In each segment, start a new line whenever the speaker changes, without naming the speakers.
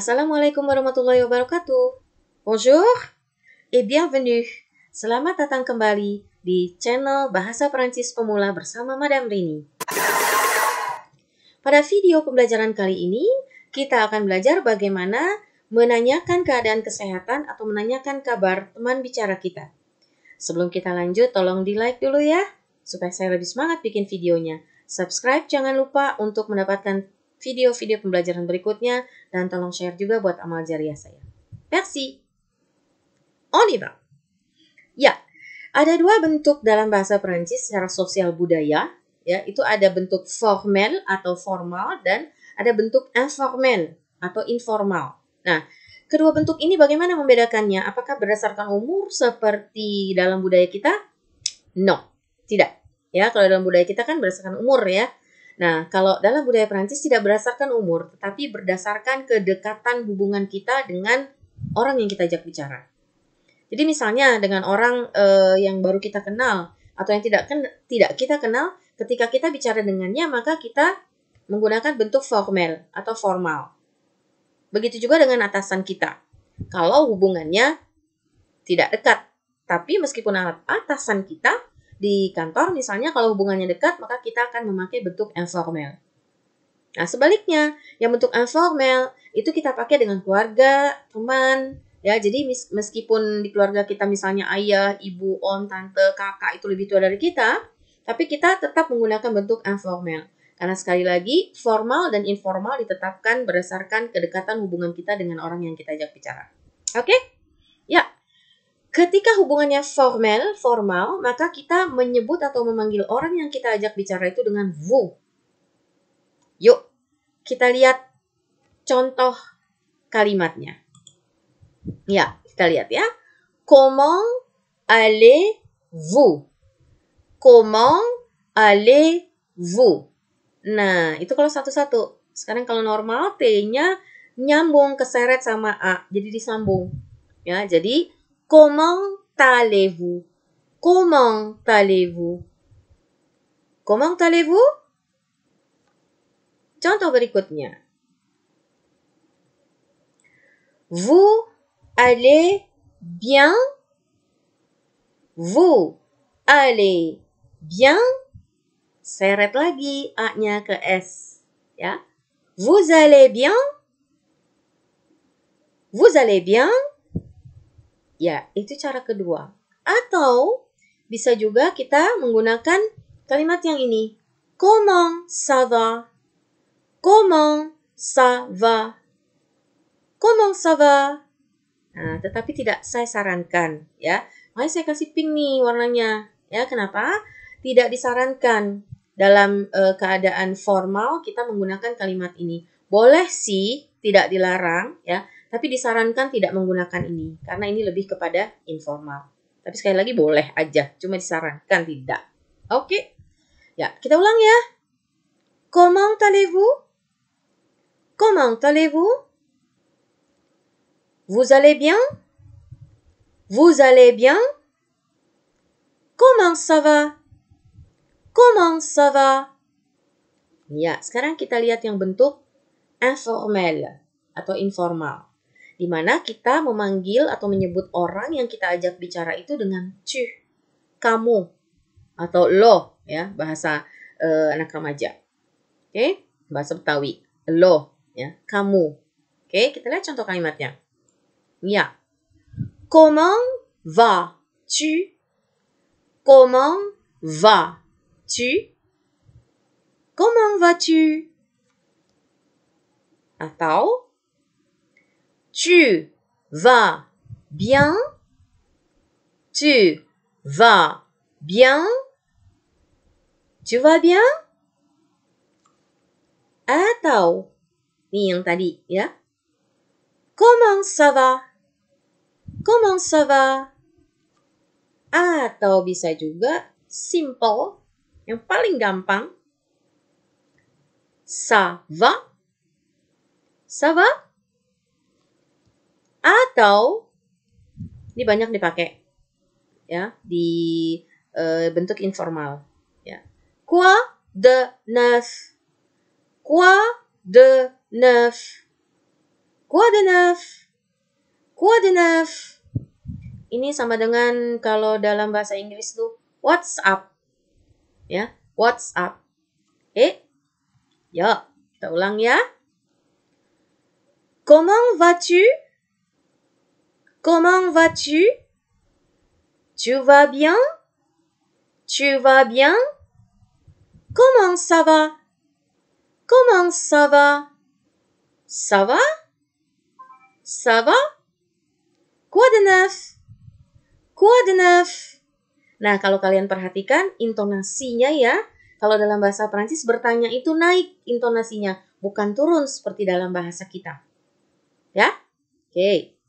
Assalamualaikum warahmatullahi wabarakatuh. Bonjour et bienvenue. Selamat datang kembali di channel Bahasa Perancis Pemula bersama Madam Rini. Pada video pembelajaran kali ini, kita akan belajar bagaimana menanyakan keadaan kesehatan atau menanyakan kabar teman bicara kita. Sebelum kita lanjut, tolong di-like dulu ya, supaya saya lebih semangat bikin videonya. Subscribe jangan lupa untuk mendapatkan video-video pembelajaran berikutnya dan tolong share juga buat amal jariah saya. Merci. On Ya, ada dua bentuk dalam bahasa Perancis secara sosial budaya. Ya, itu ada bentuk formal atau formal dan ada bentuk informal atau informal. Nah, kedua bentuk ini bagaimana membedakannya? Apakah berdasarkan umur seperti dalam budaya kita? No, tidak. Ya, kalau dalam budaya kita kan berdasarkan umur ya. Nah, kalau dalam budaya Prancis tidak berdasarkan umur, tetapi berdasarkan kedekatan hubungan kita dengan orang yang kita ajak bicara. Jadi misalnya dengan orang uh, yang baru kita kenal atau yang tidak ken tidak kita kenal, ketika kita bicara dengannya maka kita menggunakan bentuk formal atau formal. Begitu juga dengan atasan kita. Kalau hubungannya tidak dekat, tapi meskipun atasan kita di kantor misalnya kalau hubungannya dekat maka kita akan memakai bentuk informal. Nah sebaliknya yang bentuk informal itu kita pakai dengan keluarga, teman, ya jadi meskipun di keluarga kita misalnya ayah, ibu, om, tante, kakak itu lebih tua dari kita, tapi kita tetap menggunakan bentuk informal. Karena sekali lagi, formal dan informal ditetapkan berdasarkan kedekatan hubungan kita dengan orang yang kita ajak bicara. Oke? Okay? Ya, Ketika hubungannya formal, formal, maka kita menyebut atau memanggil orang yang kita ajak bicara itu dengan vu Yuk, kita lihat contoh kalimatnya. Ya, kita lihat ya. Comment allez-vous? Comment allez-vous? Nah, itu kalau satu-satu. Sekarang kalau normal, T-nya nyambung, keseret sama A. Jadi disambung. Ya, jadi Comment allez-vous Comment allez-vous Comment allez-vous Contoh berikutnya. Vous allez bien Vous allez bien Seret lagi a ke S. Vous allez bien Vous allez bien Ya, itu cara kedua. Atau bisa juga kita menggunakan kalimat yang ini. Comment sava, va? sava, ça sava. Nah, tetapi tidak saya sarankan ya. Makanya saya kasih pink nih warnanya. Ya, kenapa? Tidak disarankan dalam e, keadaan formal kita menggunakan kalimat ini. Boleh sih, tidak dilarang ya. Tapi disarankan tidak menggunakan ini karena ini lebih kepada informal. Tapi sekali lagi boleh aja, cuma disarankan tidak. Oke. Okay. Ya, kita ulang ya. Comment allez-vous? Comment allez-vous? Vous allez bien? Vous allez bien? Comment ça va? Comment ça va? Ya, sekarang kita lihat yang bentuk informel atau informal. Di mana kita memanggil atau menyebut orang yang kita ajak bicara itu dengan cuh, kamu, atau lo, ya bahasa uh, anak remaja. Oke, okay? bahasa Betawi. Lo, ya, kamu. Oke, okay? kita lihat contoh kalimatnya. Ya. Comment va tu Comment va tu Comment vas-tu? Atau Tu vas bien Tu vas bien Tu vas bien Atao, Italie, ya. Comment ça va Comment ça va Atau bisa juga simple, yang paling gampang. Ça va Ça va Atau ini banyak dipakai ya di uh, bentuk informal ya. Quoi de neuf? Quoi de neuf? Quoi de neuf? Quoi de neuf? Ini sama dengan kalau dalam bahasa Inggris tuh WhatsApp Ya, WhatsApp Eh, ya, kita ulang ya. Comment vas-tu? Comment vas-tu? Tu vas bien? Tu vas bien? Comment ça va? Comment ça va? Ça va? Ça va? Quoi de neuf? Quoi de neuf? Nah, kalau kalian perhatikan intonasinya ya, kalau dalam bahasa Perancis bertanya itu naik intonasinya, bukan turun seperti dalam bahasa kita. Ya? Oke. Okay.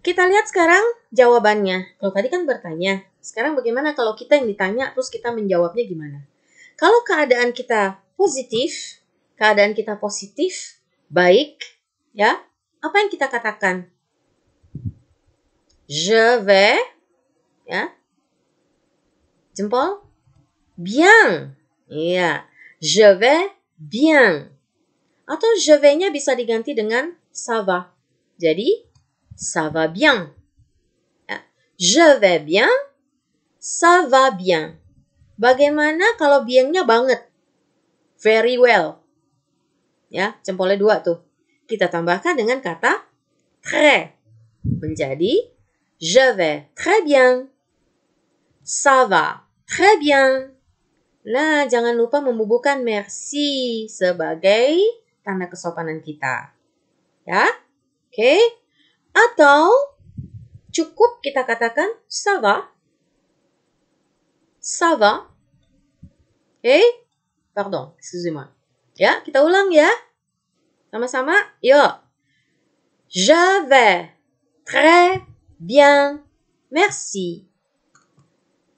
Kita lihat sekarang jawabannya. Kalau tadi kan bertanya, sekarang bagaimana kalau kita yang ditanya terus kita menjawabnya gimana? Kalau keadaan kita positif, keadaan kita positif, baik, ya. Apa yang kita katakan? Je vais, ya. Jempol. Bien. ya. Je vais bien. Atau je vais-nya bisa diganti dengan ça Jadi, ça va bien. Ah, je vais bien, ça va bien. Bagaimana kalau biangnya banget? Very well. Ya, jempolnya dua tuh. Kita tambahkan dengan kata très. Menjadi je vais très bien. Ça va très bien. Nah, jangan lupa membubuhkan merci sebagai tanda kesopanan kita. Ya? Oke. Okay? Atau cukup kita katakan sava. Sava. Oke, eh, okay? pardon, excusez-moi. Ya, kita ulang ya. Sama-sama, yuk. Je vais très bien, merci.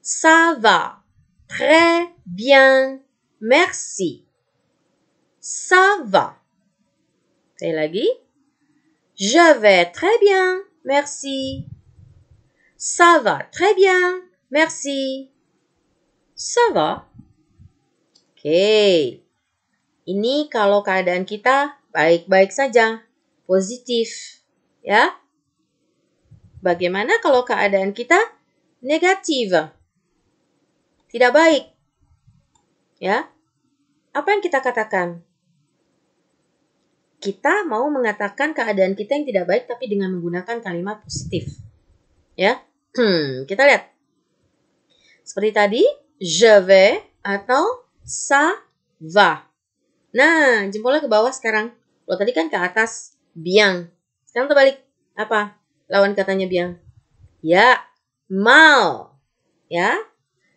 Ça va très bien, merci. Ça va. Sekali lagi. Je vais très bien, merci. Ça va très bien, merci. Ça va. Oke. Okay. Ini kalau keadaan kita baik-baik saja, positif, ya. Bagaimana kalau keadaan kita negatif? Tidak baik. Ya. Apa yang kita katakan? kita mau mengatakan keadaan kita yang tidak baik tapi dengan menggunakan kalimat positif. Ya. Hmm, kita lihat. Seperti tadi, je vais atau ça va. Nah, jempolnya ke bawah sekarang. Kalau tadi kan ke atas, biang. Sekarang terbalik. Apa? Lawan katanya biang. Ya, mal. Ya.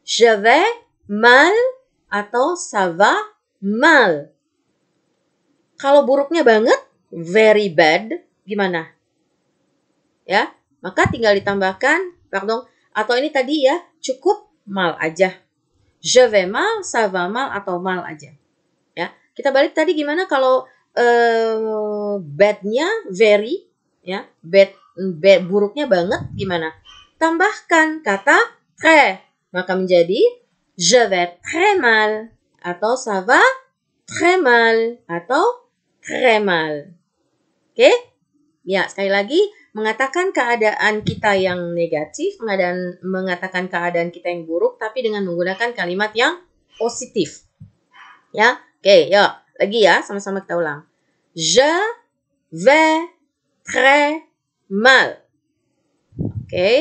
Je vais mal atau ça va mal. Kalau buruknya banget, very bad, gimana? Ya, maka tinggal ditambahkan, pardon, atau ini tadi ya, cukup mal aja. Je vais mal, ça va mal, atau mal aja. Ya, kita balik tadi gimana kalau uh, badnya very, ya, bad, bad buruknya banget, gimana? Tambahkan kata très, maka menjadi je vais très mal, atau ça va très mal, atau Kremal, Oke? Okay? Ya, sekali lagi mengatakan keadaan kita yang negatif, mengadakan, mengatakan keadaan kita yang buruk tapi dengan menggunakan kalimat yang positif. Ya. Oke, okay, yuk. Lagi ya, sama-sama kita ulang. Je vais très mal. Oke. Okay?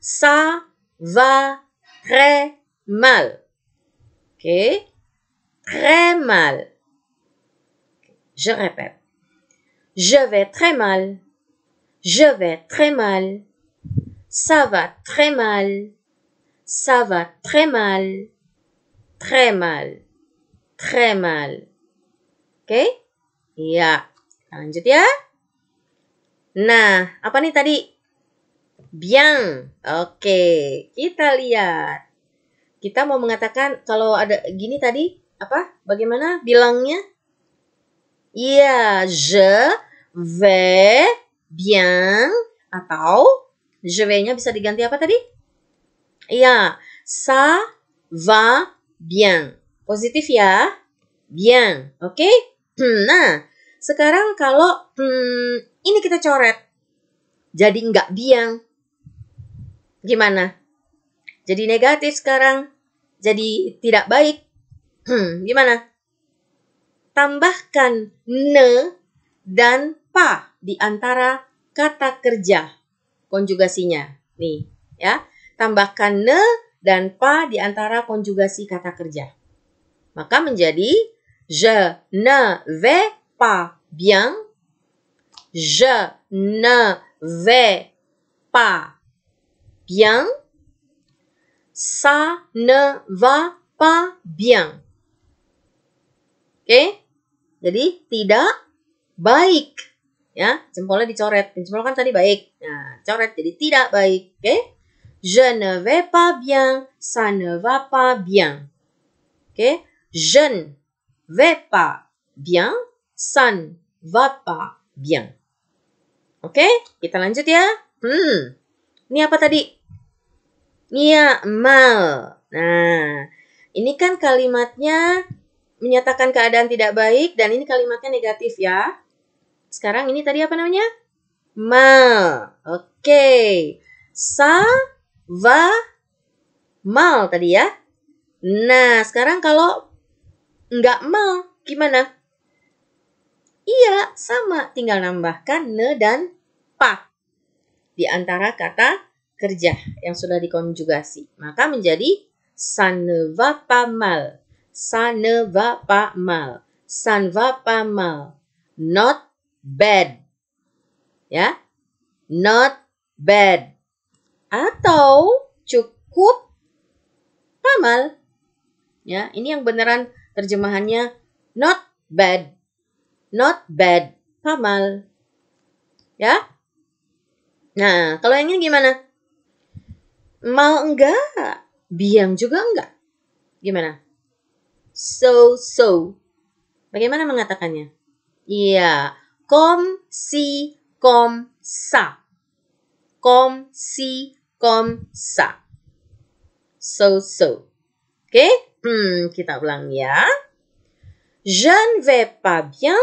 Ça va très mal. Oke. Okay? Très mal. Je répète. Je vais très mal. Je vais très mal. Ça va très mal. Ça va très mal. Très mal. Très mal. ok? Okay? Iya. Lanjut ya. Nah, apa nih tadi? Biang. Oke, okay. kita lihat. Kita mau mengatakan kalau ada gini tadi, apa? Bagaimana bilangnya? Ya, je vais bien atau je vais-nya bisa diganti apa tadi? Ya, ça va bien. Positif ya. Bien, oke? Okay? Hmm, nah, sekarang kalau hmm, ini kita coret. Jadi nggak bien, Gimana? Jadi negatif sekarang. Jadi tidak baik. Hmm, gimana? tambahkan ne dan pa di antara kata kerja konjugasinya. Nih, ya. Tambahkan ne dan pa di antara konjugasi kata kerja. Maka menjadi je ne vais pas bien. Je ne vais pas bien. Ça ne va pas bien. Oke? Okay? Jadi tidak baik. Ya, jempolnya dicoret. Jempol kan tadi baik. Nah, coret jadi tidak baik. Oke. Okay? Je ne vais pas bien. Ça ne va pas bien. Oke. Okay? Je ne vais pas bien. Ça ne va pas bien. Oke, okay? kita lanjut ya. Hmm. Ini apa tadi? Nia mal. Nah, ini kan kalimatnya menyatakan keadaan tidak baik dan ini kalimatnya negatif ya. Sekarang ini tadi apa namanya? Mal. Oke. Okay. Sa va mal tadi ya. Nah, sekarang kalau nggak mal gimana? Iya, sama. Tinggal nambahkan ne dan pa di antara kata kerja yang sudah dikonjugasi. Maka menjadi saneva pamal. Sana ne mal. Ça mal. Not bad. Ya. Not bad. Atau cukup pamal. Ya, ini yang beneran terjemahannya not bad. Not bad. Pamal. Ya. Nah, kalau yang ini gimana? Mau enggak? Biang juga enggak? Gimana? so-so. Bagaimana mengatakannya? Iya, kom si kom sa. Kom si kom sa. So-so. Oke? Okay? Hmm, kita ulang ya. Je ne vais pas bien.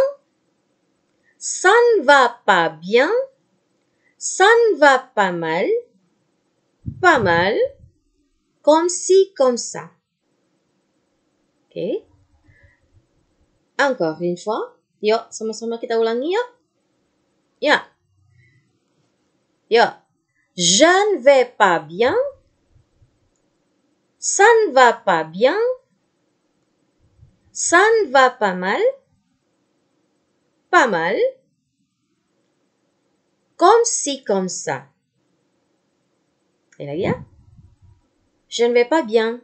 Ça ne va pas bien. Ça ne va pas mal. Pas mal. Comme si, comme ça. Okay. Encore une fois. Yo, sama-sama kita ulangi yuk. Ya. Yo. Je ne vais pas bien. Ça ne va pas bien. Ça ne va pas mal. Pas mal. Comme si, comme ça. Et là, je ne vais pas bien.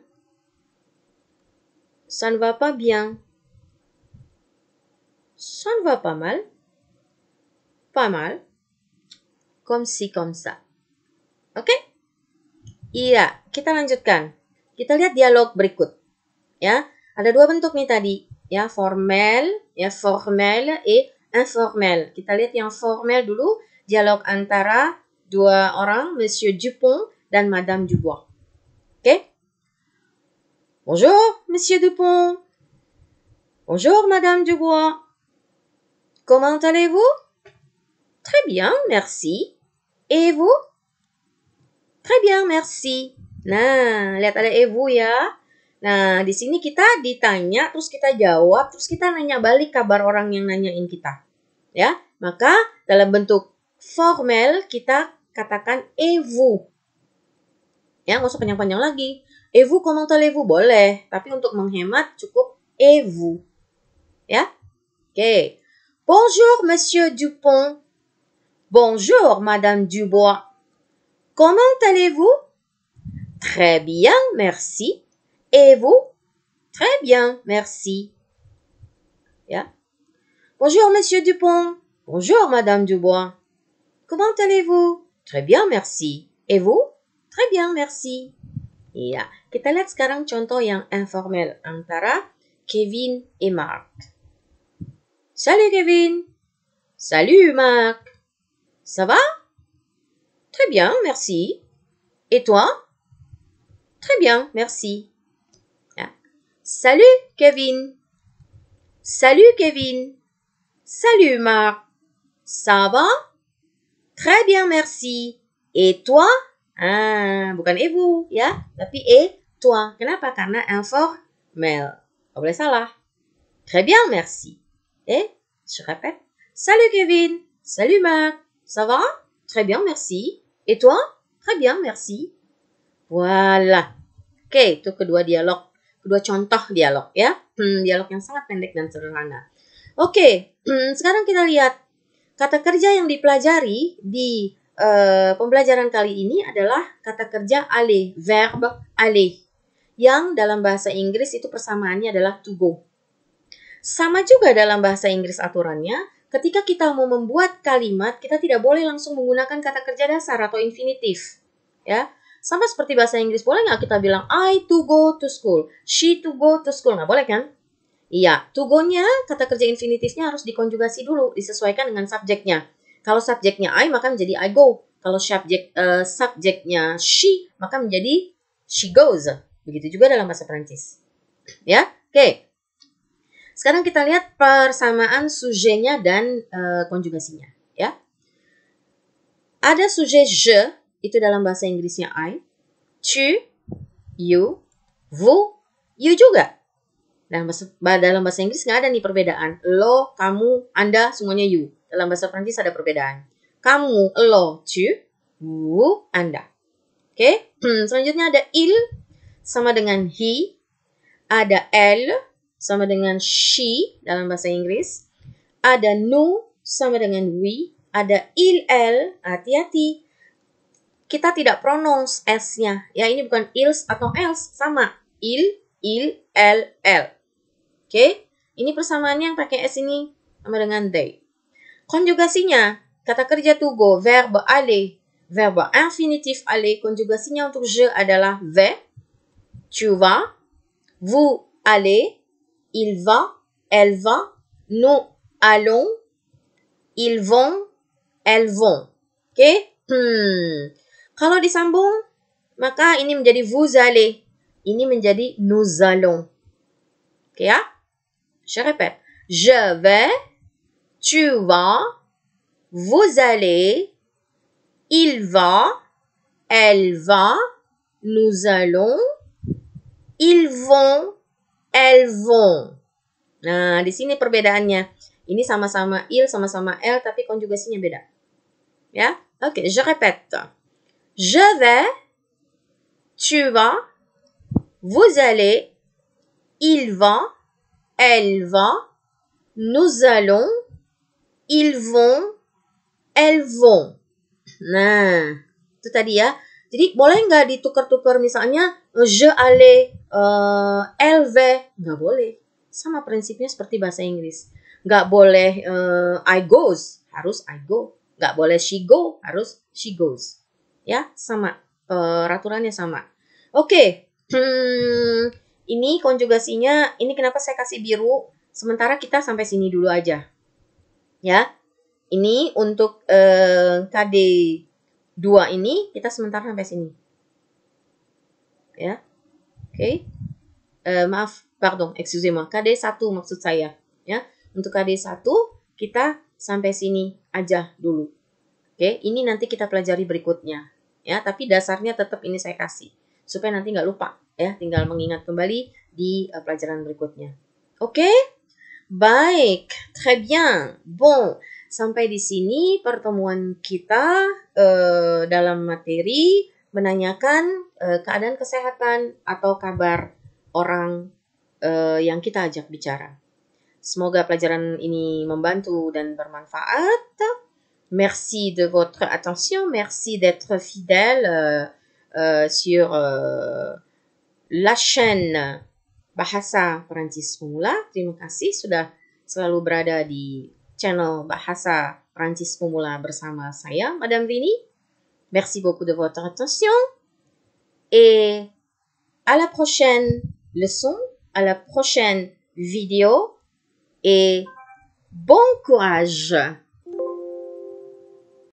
Ça ne va pas bien. Ça ne va pas mal. Pas mal. Comme si, comme ça. Oke? Okay? Iya, kita lanjutkan. Kita lihat dialog berikut. Ya, ada dua bentuk nih tadi. Ya, formal, ya formal, et informel. Kita lihat yang formal dulu, dialog antara dua orang, Monsieur Dupont dan Madame Dubois. Oke? Okay? Bonjour, monsieur Dupont. Bonjour, madame Dubois. Comment allez-vous? Très bien, merci. Et vous? Très bien, merci. Nah, lihat ada EVO ya. Nah, di sini kita ditanya, terus kita jawab, terus kita nanya balik kabar orang yang nanyain kita. Ya, maka dalam bentuk formal kita katakan EVO. Ya, nggak usah panjang-panjang lagi. Evu vous, boleh, tapi untuk menghemat cukup evu. Ya? Bonjour monsieur Dupont. Bonjour madame Dubois. Comment allez-vous? Très bien, merci. Et vous? Très bien, merci. Yeah. Bonjour, monsieur Dupont. Bonjour, madame Dubois. Comment allez-vous? Très bien, merci. Et vous? Très bien, merci. Ya, kita lihat sekarang yang informal antara Kevin et Marc. Salut Kevin. Salut Marc. Ça va Très bien, merci. Et toi Très bien, merci. Salut Kevin. Salut Kevin. Salut Marc. Ça va Très bien, merci. Et toi Ah, bukan ibu ya, tapi et eh, toi. Kenapa? Karena informel. Gak boleh salah. Très bien, merci. Et, eh, je répète, salut Kevin, salut Marc, ça va? Très bien, merci. Et toi? Très bien, merci. Voilà. Oke, okay, itu kedua dialog, kedua contoh dialog ya. Hmm, dialog yang sangat pendek dan sederhana. Oke, okay, hmm, sekarang kita lihat kata kerja yang dipelajari di Eh, pembelajaran kali ini adalah kata kerja aller, verb aller, yang dalam bahasa Inggris itu persamaannya adalah to go. Sama juga dalam bahasa Inggris aturannya, ketika kita mau membuat kalimat, kita tidak boleh langsung menggunakan kata kerja dasar atau infinitif. Ya, sama seperti bahasa Inggris, boleh nggak kita bilang I to go to school, she to go to school, nggak boleh kan? Iya, to go-nya, kata kerja infinitifnya harus dikonjugasi dulu, disesuaikan dengan subjeknya. Kalau subjeknya I maka menjadi I go. Kalau subjek uh, subjeknya she maka menjadi she goes. Begitu juga dalam bahasa Perancis. Ya, oke. Okay. Sekarang kita lihat persamaan sujetnya dan uh, konjugasinya, ya. Ada sujet je itu dalam bahasa Inggrisnya I, tu, you, vous, you juga dalam dalam bahasa Inggris nggak ada nih perbedaan. Lo, kamu, Anda, semuanya you. Dalam bahasa Perancis ada perbedaan. Kamu, lo, tu, bu, Anda. Oke, okay? Hmm, selanjutnya ada il sama dengan he, ada elle sama dengan she dalam bahasa Inggris, ada nu sama dengan we, ada il, elle, hati-hati. Kita tidak pronounce s-nya. Ya, ini bukan ils atau else, sama. Il, il, el, el. Oke, okay? ini persamaannya yang pakai s ini sama dengan they. Konjugasinya, kata kerja to go, verbe aller, verbe infinitif aller, konjugasinya untuk je adalah ve tu vas, vous allez, il va, elle va, nous allons, ils vont, elles vont. Oke? Okay? Hmm. Kalau disambung, maka ini menjadi vous allez. Ini menjadi nous allons. Oke okay, ya? Je répète. Je vais, Tu vas, vous allez, il va, elle va, nous allons, ils vont, elles vont. Nah, di sini perbedaannya. Ini sama-sama il, sama-sama elle, tapi konjugasinya beda. Ya, oke, okay, je répète. Je vais, tu vas, vous allez, il va, elle va, nous allons, ils vont, elles vont. Nah, itu tadi ya. Jadi boleh nggak ditukar-tukar misalnya je aller, uh, elle va, nggak boleh. Sama prinsipnya seperti bahasa Inggris. Nggak boleh uh, I goes, harus I go. Nggak boleh she go, harus she goes. Ya, sama. Uh, raturannya sama. Oke, okay. hmm, ini konjugasinya, ini kenapa saya kasih biru. Sementara kita sampai sini dulu aja ya. Ini untuk eh, KD 2 ini kita sementara sampai sini. Ya. Oke. Okay. Eh, maaf, pardon, excuse me. KD 1 maksud saya, ya. Untuk KD 1 kita sampai sini aja dulu. Oke, okay. ini nanti kita pelajari berikutnya, ya. Tapi dasarnya tetap ini saya kasih supaya nanti nggak lupa, ya. Tinggal mengingat kembali di uh, pelajaran berikutnya. Oke? Okay? Baik, très bien. Bon, sampai di sini pertemuan kita uh, dalam materi menanyakan uh, keadaan kesehatan atau kabar orang uh, yang kita ajak bicara. Semoga pelajaran ini membantu dan bermanfaat. Merci de votre attention, merci d'être fidèle sur la chaîne bahasa Perancis pemula. Terima kasih sudah selalu berada di channel Bahasa Perancis pemula bersama saya, Madame Vini. Merci beaucoup de votre attention et à la prochaine leçon, à la prochaine vidéo et bon courage!